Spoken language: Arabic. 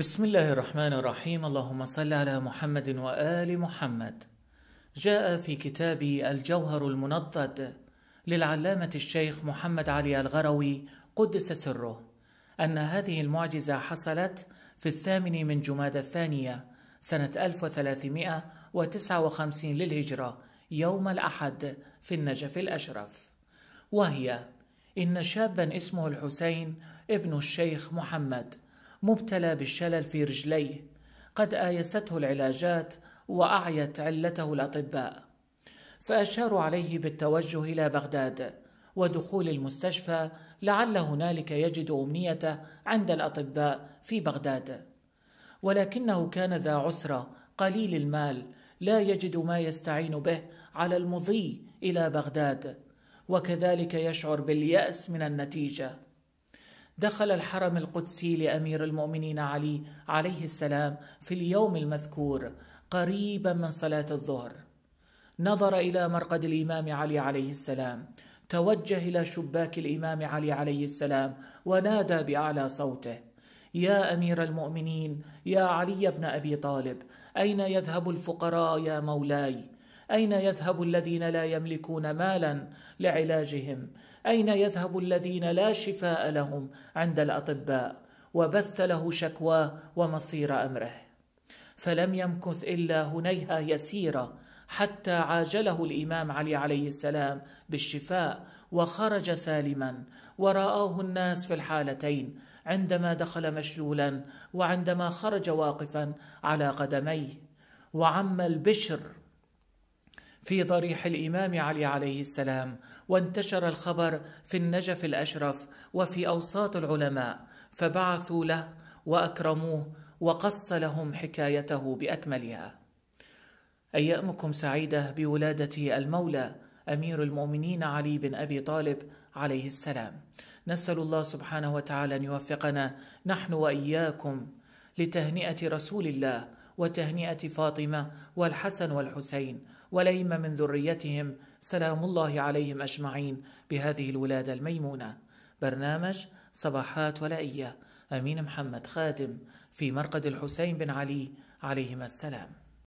بسم الله الرحمن الرحيم اللهم صل على محمد وآل محمد جاء في كتاب الجوهر المنضد للعلامة الشيخ محمد علي الغروي قدس سره أن هذه المعجزة حصلت في الثامن من جماد الثانية سنة 1359 للهجرة يوم الأحد في النجف الأشرف وهي إن شابا اسمه الحسين ابن الشيخ محمد مبتلى بالشلل في رجليه قد آيسته العلاجات وأعيت علته الأطباء فأشاروا عليه بالتوجه إلى بغداد ودخول المستشفى لعل هنالك يجد أمنيته عند الأطباء في بغداد ولكنه كان ذا عسرة قليل المال لا يجد ما يستعين به على المضي إلى بغداد وكذلك يشعر باليأس من النتيجة دخل الحرم القدسي لامير المؤمنين علي عليه السلام في اليوم المذكور قريبا من صلاه الظهر نظر الى مرقد الامام علي عليه السلام توجه الى شباك الامام علي عليه السلام ونادى باعلى صوته يا امير المؤمنين يا علي بن ابي طالب اين يذهب الفقراء يا مولاي أين يذهب الذين لا يملكون مالا لعلاجهم؟ أين يذهب الذين لا شفاء لهم عند الأطباء؟ وبث له شكواه ومصير أمره فلم يمكث إلا هنيهة يسيرة حتى عاجله الإمام علي عليه السلام بالشفاء وخرج سالما ورآه الناس في الحالتين عندما دخل مشلولا وعندما خرج واقفا على قدميه وعم البشر في ضريح الإمام علي عليه السلام وانتشر الخبر في النجف الأشرف وفي أوساط العلماء فبعثوا له وأكرموه وقص لهم حكايته بأكملها أيامكم سعيدة بولادة المولى أمير المؤمنين علي بن أبي طالب عليه السلام نسأل الله سبحانه وتعالى أن يوفقنا نحن وإياكم لتهنئة رسول الله وتهنئه فاطمه والحسن والحسين وليم من ذريتهم سلام الله عليهم اجمعين بهذه الولاده الميمونه برنامج صباحات ولائيه امين محمد خادم في مرقد الحسين بن علي عليهما السلام